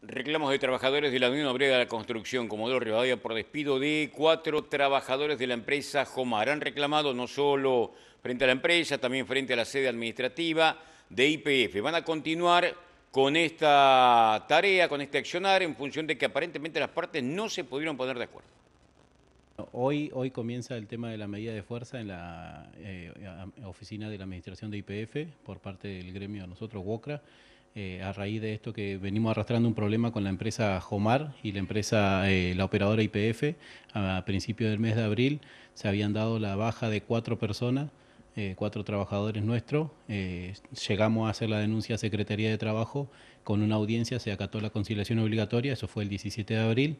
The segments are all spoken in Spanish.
Reclamos de trabajadores de la Unión Obrera de la Construcción, Comodoro Rivadavia, por despido de cuatro trabajadores de la empresa Jomar. Han reclamado no solo frente a la empresa, también frente a la sede administrativa de IPF. Van a continuar con esta tarea, con este accionar, en función de que aparentemente las partes no se pudieron poner de acuerdo. Hoy, hoy comienza el tema de la medida de fuerza en la eh, oficina de la administración de IPF por parte del gremio de nosotros, WOCRA. Eh, a raíz de esto que venimos arrastrando un problema con la empresa Jomar y la empresa, eh, la operadora IPF, a principios del mes de abril se habían dado la baja de cuatro personas, eh, cuatro trabajadores nuestros. llegamos a hacer la denuncia a Secretaría de Trabajo con una audiencia, se acató la conciliación obligatoria, eso fue el 17 de abril.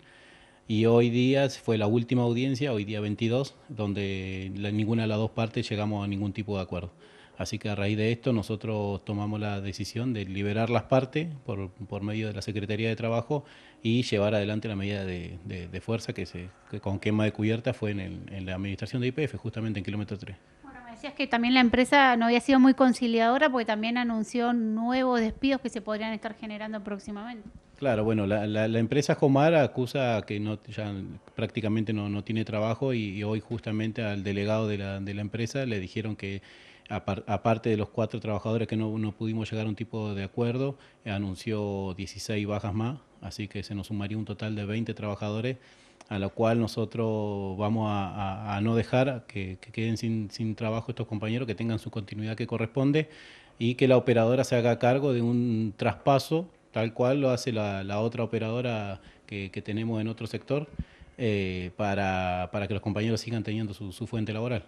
Y hoy día fue la última audiencia, hoy día 22, donde ninguna de las dos partes llegamos a ningún tipo de acuerdo. Así que a raíz de esto nosotros tomamos la decisión de liberar las partes por, medio de la Secretaría de Trabajo y llevar adelante la medida de, fuerza que, se, con quema de cubierta fue en, en la administración de IPF, justamente en kilómetro 3. Bueno, me decías que también la empresa no había sido muy conciliadora porque también anunció nuevos despidos que se podrían estar generando próximamente. Claro, bueno, la, empresa Jomar acusa que no, ya prácticamente no, tiene trabajo y, hoy justamente al delegado de la empresa le dijeron que aparte de los cuatro trabajadores que no, pudimos llegar a un tipo de acuerdo, eh, anunció 16 bajas más, así que se nos sumaría un total de 20 trabajadores, a lo cual nosotros vamos a, no dejar que, queden sin, trabajo estos compañeros, que tengan su continuidad que corresponde y que la operadora se haga cargo de un traspaso, tal cual lo hace la, otra operadora que, tenemos en otro sector, eh, para, que los compañeros sigan teniendo su fuente laboral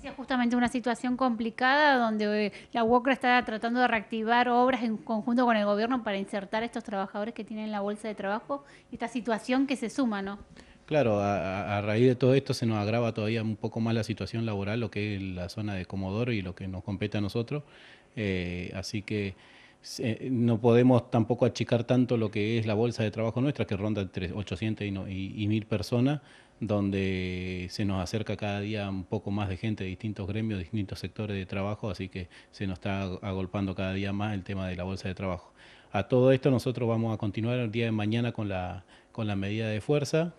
hacía justamente una situación complicada donde eh, la UOCRA está tratando de reactivar obras en conjunto con el gobierno para insertar a estos trabajadores que tienen la bolsa de trabajo esta situación que se suma, ¿no? Claro, a, raíz de todo esto se nos agrava todavía un poco más la situación laboral, lo que es la zona de Comodoro y lo que nos compete a nosotros. Eh, así que no podemos tampoco achicar tanto lo que es la bolsa de trabajo nuestra, que ronda entre 800 y 1000 personas donde se nos acerca cada día un poco más de gente de distintos gremios, de distintos sectores de trabajo, así que se nos está agolpando cada día más el tema de la bolsa de trabajo. A todo esto nosotros vamos a continuar el día de mañana con la, con la medida de fuerza.